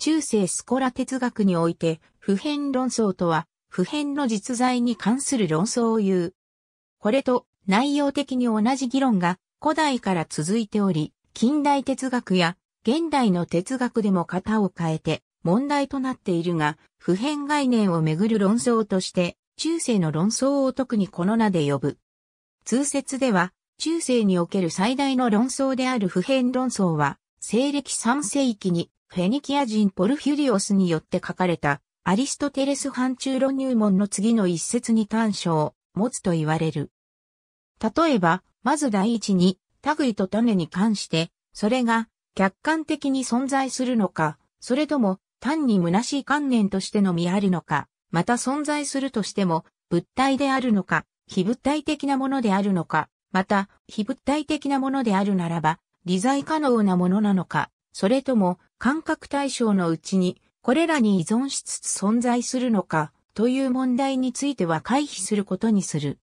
中世スコラ哲学において、普遍論争とは、普遍の実在に関する論争を言う。これと内容的に同じ議論が古代から続いており、近代哲学や現代の哲学でも型を変えて問題となっているが、普遍概念をめぐる論争として、中世の論争を特にこの名で呼ぶ。通説では、中世における最大の論争である普遍論争は、西暦3世紀にフェニキア人ポルフュリオスによって書かれた、アリストテレス反中路入門の次の一節に短所を持つと言われる。例えば、まず第一に、類と種に関して、それが客観的に存在するのか、それとも単に虚しい観念としてのみあるのか、また存在するとしても物体であるのか、非物体的なものであるのか、また非物体的なものであるならば、理財可能なものなのか、それとも感覚対象のうちに、これらに依存しつつ存在するのか、という問題については回避することにする。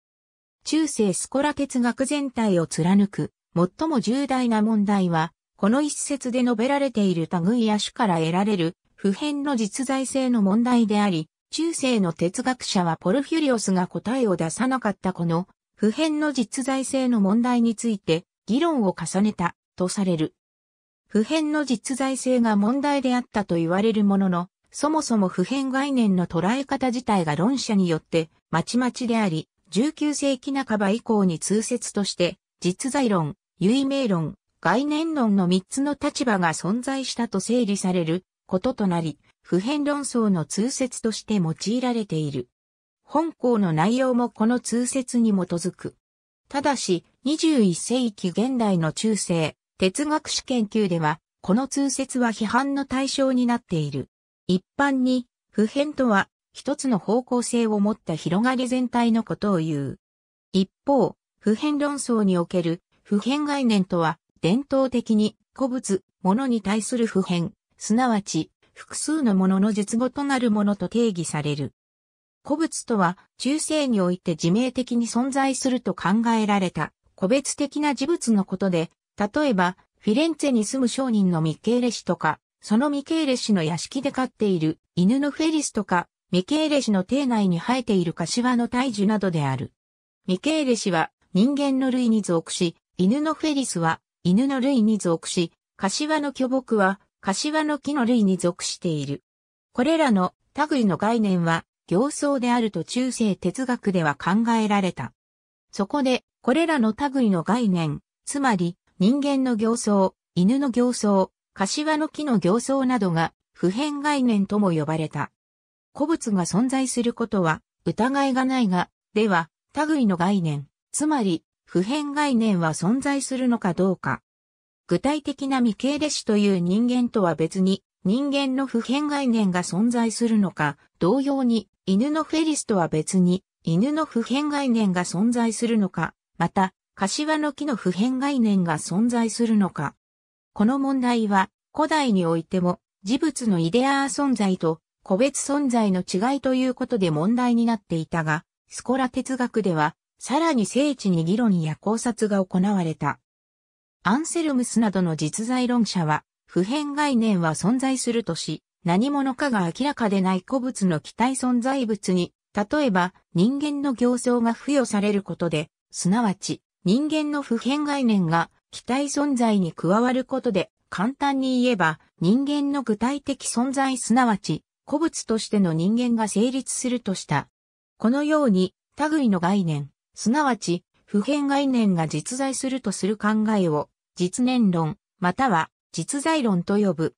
中世スコラ哲学全体を貫く、最も重大な問題は、この一節で述べられている類や種から得られる、普遍の実在性の問題であり、中世の哲学者はポルフュリオスが答えを出さなかったこの、普遍の実在性の問題について、議論を重ねた、とされる。普遍の実在性が問題であったと言われるものの、そもそも普遍概念の捉え方自体が論者によってまちまちであり、19世紀半ば以降に通説として、実在論、唯名論、概念論の3つの立場が存在したと整理されることとなり、普遍論争の通説として用いられている。本校の内容もこの通説に基づく。ただし、21世紀現代の中世、哲学史研究では、この通説は批判の対象になっている。一般に、普遍とは、一つの方向性を持った広がり全体のことを言う。一方、普遍論争における普遍概念とは、伝統的に古物、物に対する普遍、すなわち複数のものの述語となるものと定義される。古物とは中世において自明的に存在すると考えられた個別的な事物のことで、例えば、フィレンツェに住む商人のミケーレ氏とか、そのミケーレ氏の屋敷で飼っている犬のフェリスとか、ミケーレ氏の邸内に生えている柏の大樹などである。ミケーレ氏は人間の類に属し、犬のフェリスは犬の類に属し、柏の巨木は柏の木の類に属している。これらの類の概念は行相であると中世哲学では考えられた。そこで、これらの類の概念、つまり、人間の形相、犬の形相、柏の木の形相などが普遍概念とも呼ばれた。古物が存在することは疑いがないが、では、類の概念、つまり普遍概念は存在するのかどうか。具体的な未形列死という人間とは別に、人間の普遍概念が存在するのか、同様に、犬のフェリスとは別に、犬の普遍概念が存在するのか、また、柏の木の普遍概念が存在するのか。この問題は、古代においても、事物のイデアー存在と個別存在の違いということで問題になっていたが、スコラ哲学では、さらに精緻に議論や考察が行われた。アンセルムスなどの実在論者は、普遍概念は存在するとし、何者かが明らかでない個物の期待存在物に、例えば人間の行走が付与されることで、すなわち人間の普遍概念が機体存在に加わることで、簡単に言えば人間の具体的存在すなわち、個物としての人間が成立するとした。このように、類の概念、すなわち、普遍概念が実在するとする考えを、実念論、または実在論と呼ぶ。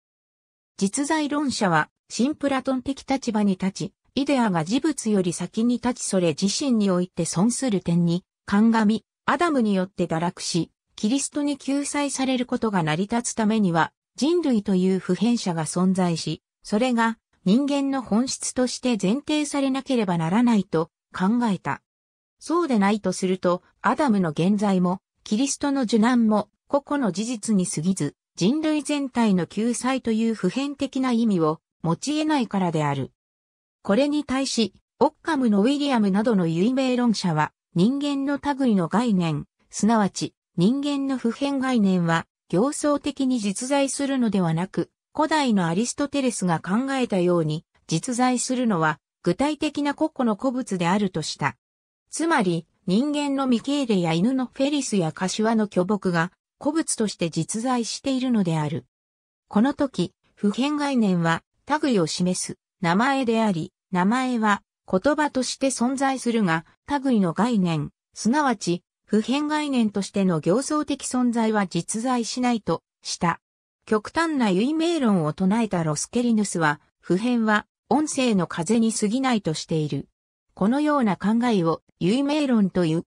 実在論者は、新プラトン的立場に立ち、イデアが事物より先に立ちそれ自身において損する点に、鑑み、アダムによって堕落し、キリストに救済されることが成り立つためには、人類という普遍者が存在し、それが人間の本質として前提されなければならないと考えた。そうでないとすると、アダムの現在も、キリストの受難も、個々の事実に過ぎず、人類全体の救済という普遍的な意味を持ち得ないからである。これに対し、オッカムのウィリアムなどの有名論者は、人間の類の概念、すなわち人間の普遍概念は、行相的に実在するのではなく、古代のアリストテレスが考えたように、実在するのは具体的な個々の個物であるとした。つまり、人間のミケーレや犬のフェリスや柏の巨木が個物として実在しているのである。この時、普遍概念は、類を示す名前であり、名前は言葉として存在するが、類の概念、すなわち、普遍概念としての行相的存在は実在しないとした。極端な唯名論を唱えたロスケリヌスは、普遍は音声の風に過ぎないとしている。このような考えを唯名論という。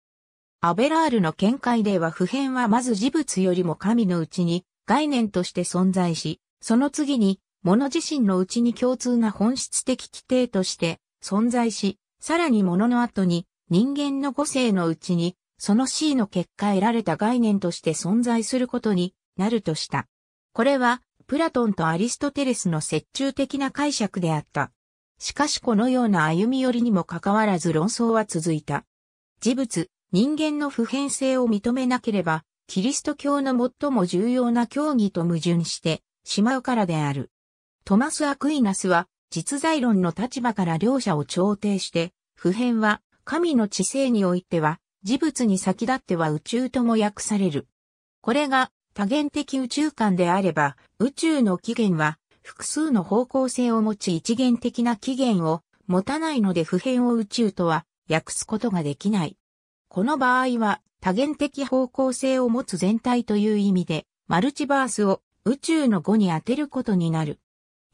アベラールの見解では普遍はまず事物よりも神のうちに概念として存在し、その次に物自身のうちに共通な本質的規定として存在し、さらに物の後に人間の個性のうちに、その C の結果得られた概念として存在することになるとした。これは、プラトンとアリストテレスの折衷的な解釈であった。しかしこのような歩み寄りにもかかわらず論争は続いた。事物、人間の普遍性を認めなければ、キリスト教の最も重要な教義と矛盾してしまうからである。トマス・アクイナスは、実在論の立場から両者を調停して、普遍は神の知性においては、事物に先立っては宇宙とも訳される。これが多元的宇宙観であれば、宇宙の起源は複数の方向性を持ち一元的な起源を持たないので普遍を宇宙とは訳すことができない。この場合は多元的方向性を持つ全体という意味で、マルチバースを宇宙の語に当てることになる。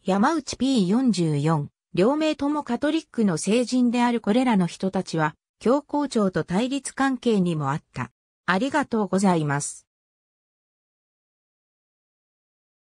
山内 P44、両名ともカトリックの聖人であるこれらの人たちは、教皇庁と対立関係にもあった。ありがとうございます。